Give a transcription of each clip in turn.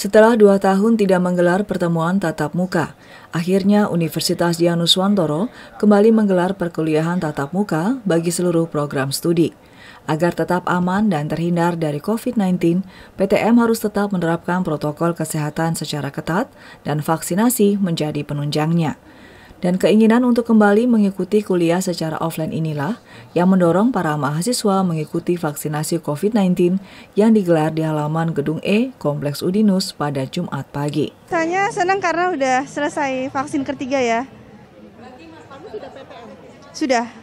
Setelah dua tahun tidak menggelar pertemuan tatap muka, akhirnya Universitas Dianus kembali menggelar perkuliahan tatap muka bagi seluruh program studi. Agar tetap aman dan terhindar dari COVID-19, PTM harus tetap menerapkan protokol kesehatan secara ketat dan vaksinasi menjadi penunjangnya. Dan keinginan untuk kembali mengikuti kuliah secara offline inilah yang mendorong para mahasiswa mengikuti vaksinasi COVID-19 yang digelar di halaman Gedung E, Kompleks Udinus pada Jumat pagi. Saya senang karena sudah selesai vaksin ketiga ya. Berarti Mas Pandu sudah PPM? Sudah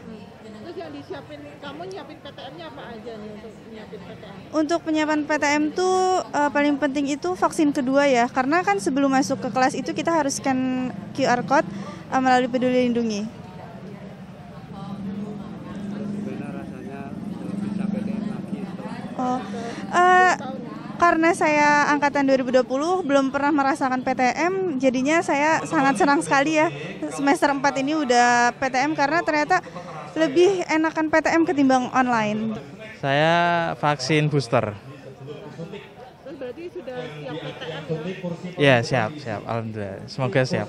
yang disiapin kamu nyiapin PTM-nya apa aja nih untuk nyiapin PTM? Untuk penyiapan PTM tuh uh, paling penting itu vaksin kedua ya, karena kan sebelum masuk ke kelas itu kita harus scan QR code uh, melalui Peduli Lindungi. Oh, uh, karena saya angkatan 2020 belum pernah merasakan PTM, jadinya saya sangat senang sekali ya semester 4 ini udah PTM karena ternyata lebih enakan PTM ketimbang online? Saya vaksin booster. ya? siap, siap. Alhamdulillah. Semoga siap.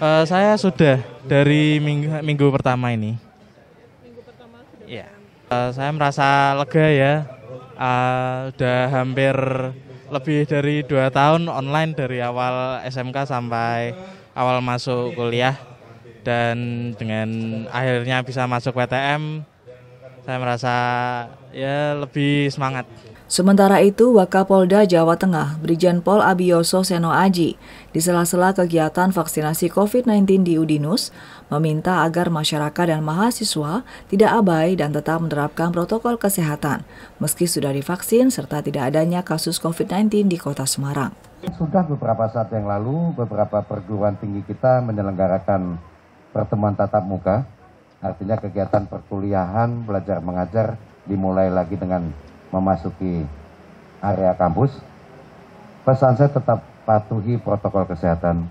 Uh, saya sudah dari minggu, minggu pertama ini. Ya. Uh, saya merasa lega ya. Uh, udah hampir lebih dari dua tahun online dari awal SMK sampai awal masuk kuliah dan dengan akhirnya bisa masuk PTM saya merasa ya lebih semangat. Sementara itu, Wakapolda Jawa Tengah, Brigjen Pol Abiyoso Seno Aji, di sela-sela kegiatan vaksinasi COVID-19 di Udinus, meminta agar masyarakat dan mahasiswa tidak abai dan tetap menerapkan protokol kesehatan, meski sudah divaksin serta tidak adanya kasus COVID-19 di kota Semarang. Sudah beberapa saat yang lalu, beberapa perguruan tinggi kita menyelenggarakan pertemuan tatap muka. Artinya kegiatan perkuliahan, belajar mengajar dimulai lagi dengan memasuki area kampus. Pesan saya tetap patuhi protokol kesehatan.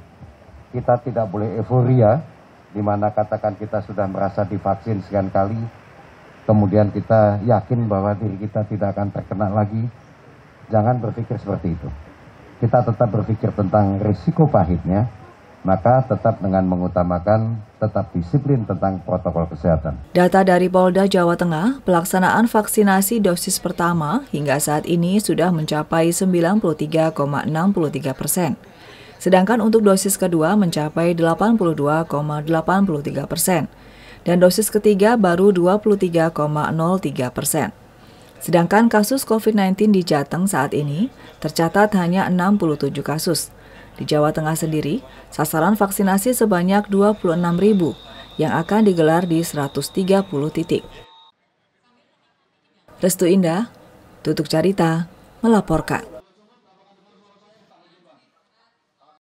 Kita tidak boleh euforia, di mana katakan kita sudah merasa divaksin sekian kali, kemudian kita yakin bahwa diri kita tidak akan terkena lagi. Jangan berpikir seperti itu. Kita tetap berpikir tentang risiko pahitnya, maka tetap dengan mengutamakan tetap disiplin tentang protokol kesehatan. Data dari Polda Jawa Tengah, pelaksanaan vaksinasi dosis pertama hingga saat ini sudah mencapai 93,63 persen. Sedangkan untuk dosis kedua mencapai 82,83 persen. Dan dosis ketiga baru 23,03 persen. Sedangkan kasus COVID-19 di Jateng saat ini tercatat hanya 67 kasus di Jawa Tengah sendiri, sasaran vaksinasi sebanyak 26 ribu yang akan digelar di 130 titik. Restu Indah, Tutuk Carita, melaporkan.